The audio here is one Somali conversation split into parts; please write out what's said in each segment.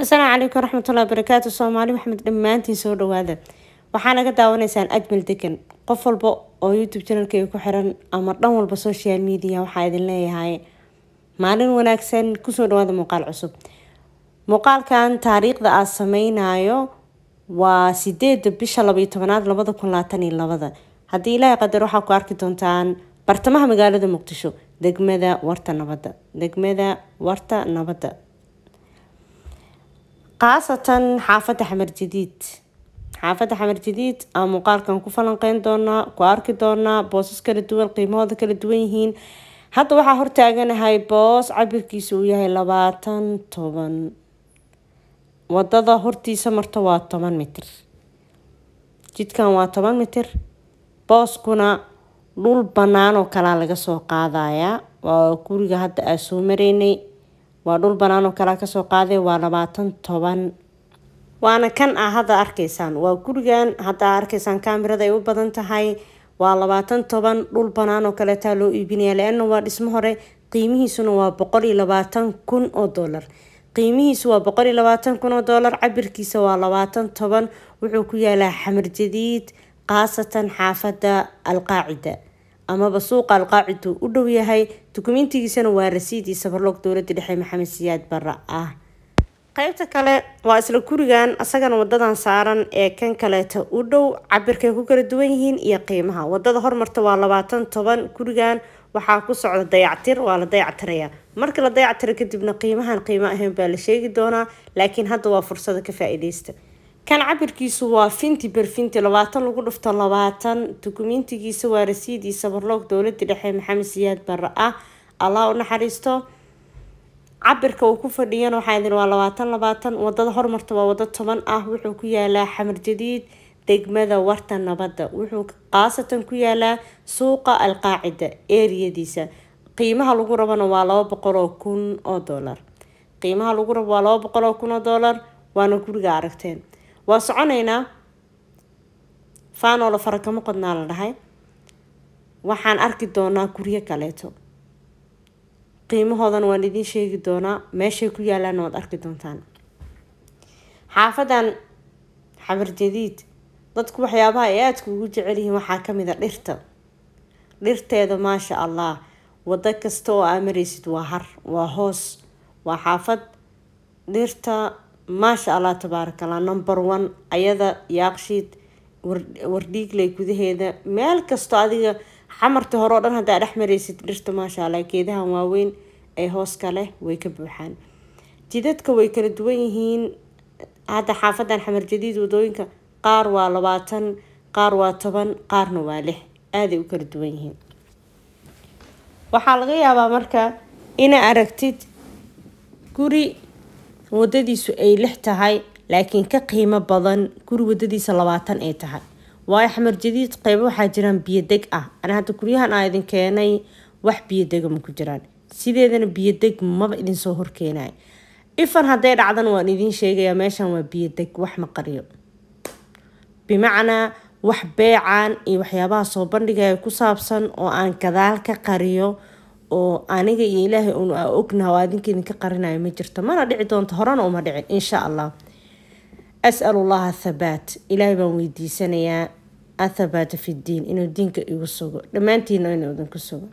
asalaamu calaykum waraxmatullahi barakaatu soomaali maxamed dhammaantiin soo dhawaada waxaa naga daawanaysaan ajmal degan qof walba oo youtube janalkeyga ku xiran ama dhan walba social media waxaa idin leeyahay maalin wanaagsan kusoo dhawaada muuqaal cusub muuqaalkan taariikhda aad sameynayo waa sideeda bisha labaiyo tobanaad labada kun labaatan iyo labada haddii ilaahay qadar waxaa ku arki doontaan bartamaha magaalada muqdisho degmada warta nabadda degmada warta nabadda khaasatan xaafadda xamar jadiid xaafadda xamar jadiid aan muuqaalkan ku falanqeyn doonaa ku arki doonaa boosas kala duwan qiimahooda kala duwan yihiin hadda waxaa hortaaganahay boos cabirkiisa uu yahay labaatan toban wadada hortiisa marto waa toban mitir jidkan waa toban mitir booskuna dhul bannaan oo kalaa laga soo qaadayaa waa guriga hadda aa soo maraynay waa dhul banaanoo kale kasoo qaadee waa labaatan toban waana kan ah hadda arkaysaan waa gurigan hadda arkaysaan kaamirada ay u badan tahay waa labaatan toban dhul banaan oo kaleetaa loo iibinaya leana waa dhismo hore qiimihiisuna waa boqol iyo labaatan kun oo doolar qiimihiisu waa boqol iyo labaatan kun oo doolar cabirkiisa waa labaatan toban wuxuu ku yaalaa xamar jadiid khaasatan xaafadda alqaacida amaba suuqa alqaaciduu u dhow yahay dukumentigiisana waa rasiidii safarloog dowlada dhexe maxamed siyaad bare ah qaybta kale waa isla gurigan isagana waddadan saaran ee kan kaleeta u dhow cabirkay ku kala duwan yihiin iyo qiimaha wadada hormarta waa labaatan toban gurigan waxaa ku socda dayactir waa la dayactirayaa markii la dayactira kadibna qiimahan qiimo ahayn baa la sheegi doonaa laakiin hadda waa fursada ka faa-iideysta kan cabirkiisu waa finti berfinti labaatan lagu dhufto labaatan dokumentigiisa waa rasiidiisa barloog dowladii dhexe maxamed siyaad bare ah allah u naxariisto cabirka uu ku fadhiyana waxaa idin waa labaatan labaatan wadada hormarta waa wado toban ah wuxuu ku yaalaa xamar jadiid degmada warta nabadda wuxuu khaasatan ku yaalaa suuqa alqaacida eeriyadiisa qiimaha lagu rabana waa laba boqoloo kun oo doolar qiimaha lagu rabo waa laba boqoloo kun oo doolar waana guriga aragteen waa soconaynaa faanoola kama qodnaa la dhahay waxaan arki doonaa guryo kaleeto qiimahoodana waan idiin sheegi doonaa meeshay ku yaalaana waad arki doontaan xaafadan xabar jadiid dadku waxyaabaha ay aadka ugu jecel yihiin waxaa kamid a dhirta dhirteeda maasha allah wado kasta oo aa maraysid waa har waa hoos waa xaafad dhirta maasha allah tabaarakallah number one ayada yaakshiid wardhiigley gudaheeda meel kastoo adiga xamarta hore dhan haddaa dhex maraysid dhirta maasha allah geedahan waaweyn ee hooska leh way ka buuxaan jidadka way kala duwan yihiin hadda xaafadan xamar jadiid wadooyinka qaar waa labaatan qaar waa toban qaarna waa lix aaday u kala duwan yihiin waxaa laga yaabaa marka ina aragtid guri waddadiisu ay lix tahay laakiin ka qiimo badan guri waddadiisa labaatan ay tahay waayo xamar jadiid qeybo waxaa jiraan biyodeg ah ana hadda guryahan aa idin keenay wax biyodega ma ku jiraan sideedana biyodeg maba idinsoo horkeenay ifan hadday dhacdana waan idiin sheegayaa meeshan waa biyodeg wax ma qariyo bimacnaa wax beecaan iyo waxyaabaha soo bandhigaya ku saabsan oo aan gadaal ka qariyo oo aniga iyo ilaahay uun a ogna hawaaninkiidin ka qarinayo ma jirto mana dhici doonto horena uma dhicin insha allah as'al ullaha athabaat ilaahay baan weydiisanayaa athabaata fidiin inuu diinka igu sugo dhammaantiina inuu idinku sugo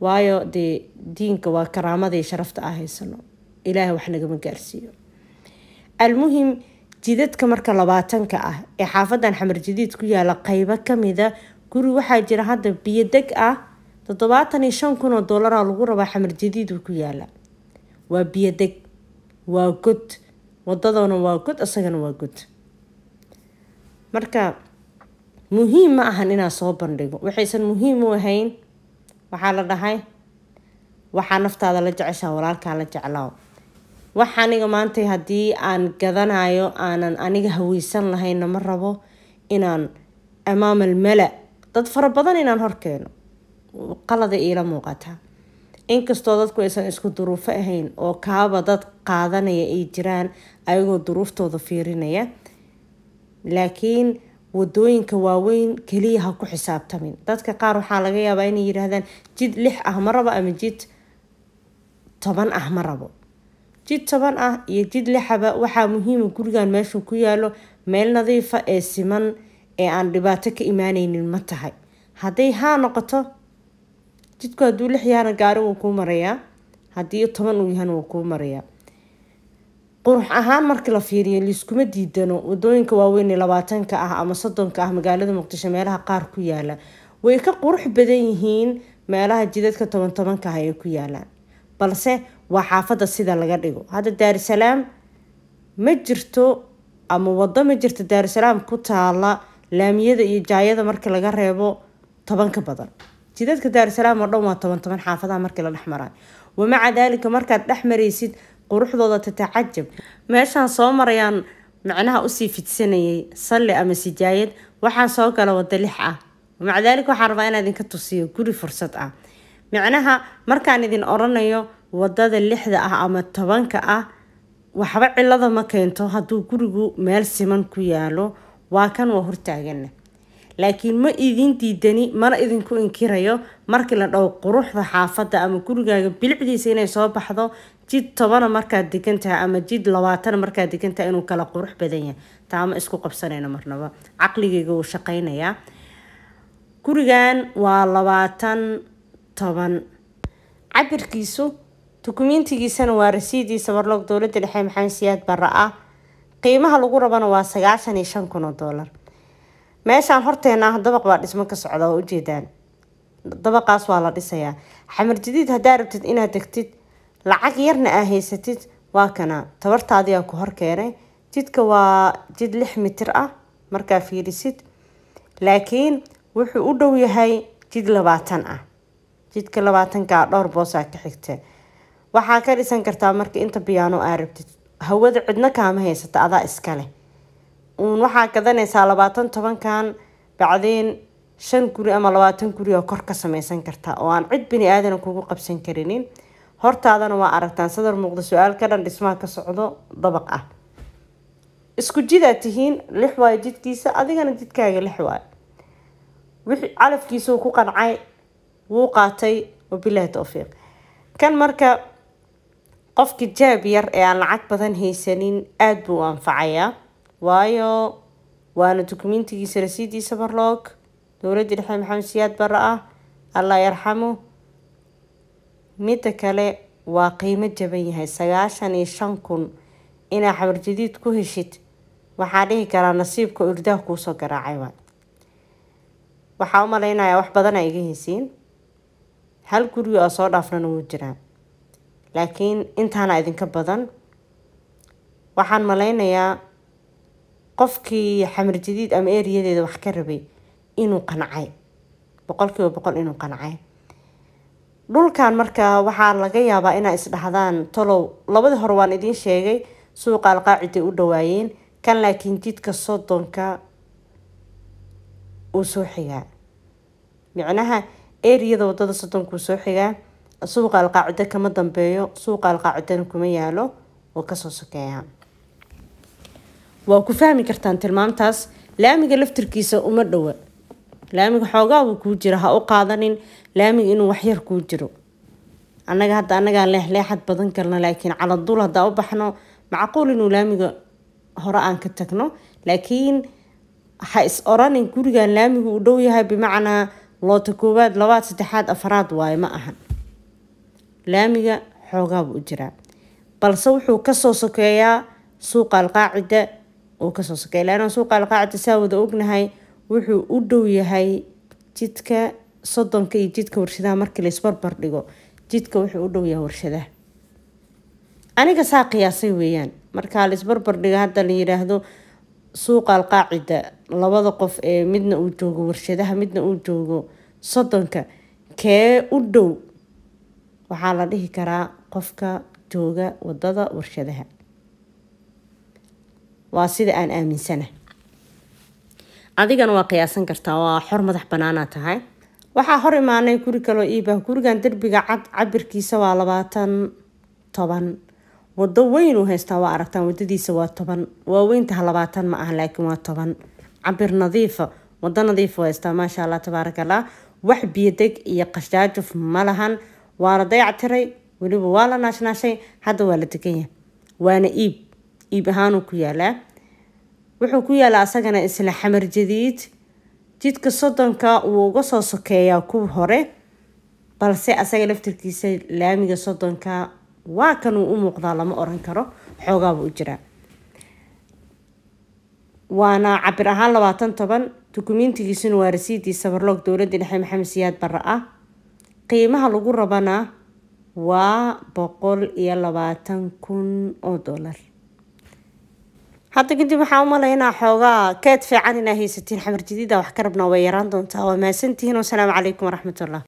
waayo dee diinka waa karaamada iyo sharafta aa ah haysano ilaahay wax nagama gaarsiiyo almuhim jidadka marka labaatanka ah ee xaafadan xamar jadiid ku yaala qeybo kamida ah, guri waxaa jira hadda biyo deg ah toddobaatan iyo shan kun oo dollar lagu rabaa xamar jadiid uu ku yaala waa biyodeg waa god wadadana waa god isagana waa god marka muhiim ma ahan inaan soo bandhigo waxaysan muhiim u ahayn waxaa la dhahay waxaa naftaada la jeceshaa walaalkaa la jeclaaw waxa aniga maanta haddii aan gadanayo aanan aniga haweysan lahayna ma rabo inaan amaamal mala dad fara badan inaan horkeeno qalada iila muuqata inkastoo dadku aysan isku duruufo ahayn oo kaaba dad qaadanaya ay jiraan ayagoo duruuftooda fiirinaya laakiin wadooyinka waaweyn keliya ha ku xisaabtamin dadka qaar waxaa laga yaabaa inay yidhaahdaan jid lix ah ma rabo ama jid toban ah ma rabo jid toban ah iyo jid lixaba waxaa muhiima ah gurigan meeshu ku yaalo meel nadiifa ah ee siman ee aan dhibaato ka imaaneynin ma tahay hadday haa noqoto jidku haduu lix yaana gaarin wuu kuu marayaa haddii toban uu yahana wuu kuu marayaa qurux ahaan markii la fiiriyo liiskuma diidano wadooyinka waaweyn ee labaatanka ah ama soddonka ah magaalada muqdisho meelaha qaar ku yaala way ka qurux badan yihiin meelaha jidadka toban tobanka ay ah ku yaalaan balse waa xaafadda sida laga dhigo hadda daarisalaam ma jirto ama wado ma jirto daarisalaam ku taala laamiyada iyo jaayada marka laga reebo tobanka badan jidadka daarusalaam oo dhan waa toban toban xaafadaha markii la dhexmaray wamaca daalika markaad dhex maraysid quruxdooda tatacajab meeshaan soo marayaan macnaha usii fidsanayay salli ama sijaayad waxaan soo gala wada lix ah wamaca daalik waxaan rabaa inaan idinka tusiyo guri fursad ah macnaha markaan idin oranayo wadada lixda ah ama tobanka ah waxba cilada ma keento hadduu gurigu meel siman ku yaalo waa kan waa hortaagana laakiin ma idin diidani mana idinku inkirayo markii la dhaho quruxda xaafadda ama gurigaaga bilicdiisa inay soo baxdo jid tobana markaad degantahay ama jid labaatan markaad degan inuu kala qurux badan yahay taama isku qabsanayno marnaba caqligeyga uu shaqaynayaa gurigan waa labaatan toban cabirkiisu dukumentigiisana waa rasiidiisa warloog dowladda dhexe maxamed siyaad bara ah qiimaha lagu rabana waa sagaashan iyo shan kun oo doolar meeshaan horteena ah dabaq baa dhismo ka socda waa ujeedaan dabaqaas waa la dhisayaa xamar jadiid haddaa rabtid inaad degtid lacag yarna aa haysatid waa kana tabartaadiyaa ku horkeenay jidka waa jid lix mitir ah markaa fiirisid laakiin wuxuu u dhow yahay jid labaatan ah jidka labaatankaa dhowr boosaa ka xigta waxaa ka dhisan kartaa marka inta biyaano aa rabtid hawada cidno kaama haysata adaa iskale uun waxaa gadanaysaa labaatan tobankan bacdeen shan guri ama labaatan guri oo kor ka sameysan karta oo aan cid bini aadana kugu qabsan karinin hortaadana waa aragtaan sadar muuqda su-aal ka dhan dhismaha ka socdo dabaq ah isku jidaad tihiin lix waayo jidkiisa adigana jidkaaga lix waayo wixii calafkiisuu ku qancay wuu qaatay oo bilaahi tawfiiq kan marka qofka jaab yar ee aan lacag badan haysanin aada buu u anfacayaa waayo waana dukumiintigiisa rasiidiisa barloog dowladdii dhexe maxamed siyaad barre ah allah yarxamu midda kale waa qiimo jaban yahay sagaashan iyo shan kun inaa xabar jadiid ku heshid waxaa dhihi karaa nasiibka irdaah kuusoo garaacay waa waxaa u malaynayaa wax badana iga heysiin hal guryo oo soo dhaafnana wuu jiraa laakiin intaana idinka badan waxaan malaynayaa qofkii xamar jadiid ama eeriyadeeda wax ka rabay inuu qancay boqolkiiba boqol inuu qancay dhulkan marka waxaa laga yaabaa inaa isdhahdaan tolow labadii hore waan idiin sheegay suuqa alqaaciday u dhawaayeen kan laakiin jidka soddonka uu soo xigaa micnaha eriyada wadada soddonkuu soo xigaa suuqa alqaacido kama dambeeyo suuqa alqaacidana kuma yaalo oo kasoo sokeeya waa ku fahmi kartaan tilmaamtaas laamiga laftirkiisa uma dhowa laamiga xoogaabuu kuu jira ha u qaadanin laamiga inuu waxyar kuu jiro annaga hadda annagaa leexleexad badan galna laakiin caladuul haddaa u baxno macquul inuu laamiga hore aan ka tagno laakiin ha is oranin gurigan laamigu uu dhow yahay bimacnaa loota koowaad labaad saddexaad afaraad waayo ma ahan laamiga xoogaabuu u jiraa balse wuxuu kasoo sokeeyaa suuqa alqaacida oo kasoo sokeey laanoo suuqa alqaacada saawada ognahay wuxuu u dhow yahay jidka soddonka iyo jidka warshadaha markii laisbarbar dhigo jidka wuxuu u dhow yahay warshadaha aniga saa qiyaasay weeyaan markaa laisbarbar dhigo hadda la yidhaahdo suuqa alqaacida labada qof ee midna uu joogo warshadaha midna uu joogo soddonka kee u dhow waxaa la dhihi karaa qofka jooga wadada warshadaha waa sida aan aaminsana adigana waa qiyaasan kartaa oo xor madax banaanaa tahay waxaa hor imaanay guri kaloo iibah gurigan derbiga cad cabirkiisa waa labaatan toban wado weynuu haystaa waa aragtaan wadadiisa waa toban waaweyntaha labaatan ma aha laakiin waa toban cabir nadiifa wado nadiifu haystaa maasha allah tabaaraka allah wax biyodeg iyo qashaajuf ma lahan waa la dayactiray weliba waa la naashnaashay hadda waa la deganyaha waana iib iib ahaanuu ku yaalaa wuxuu ku yaalaa asagana isla xamar jadiid jidka soddonka uu uga soo sokeeyaa kuw hore balse asaga laftirkiisa laamiga soddonka waa kan uu u muuqdaa lama oran karo xoogaabuu u jiraa waana cabir ahaan labaatan toban dukumiintigiisuna waa rasiidii sabarloog dowladda dhexe maxamed siyaad barre ah qiimaha lagu rabana waa boqol iyo labaatan kun oo dollar hadda kadib waxaa u malaynaa xoogaa keed fiican inaa haysatiin xamar jadiida wax ka rabnaa way yaraan doontaa waa mahadsantihiin wasalaamu calaykum waraxmatullah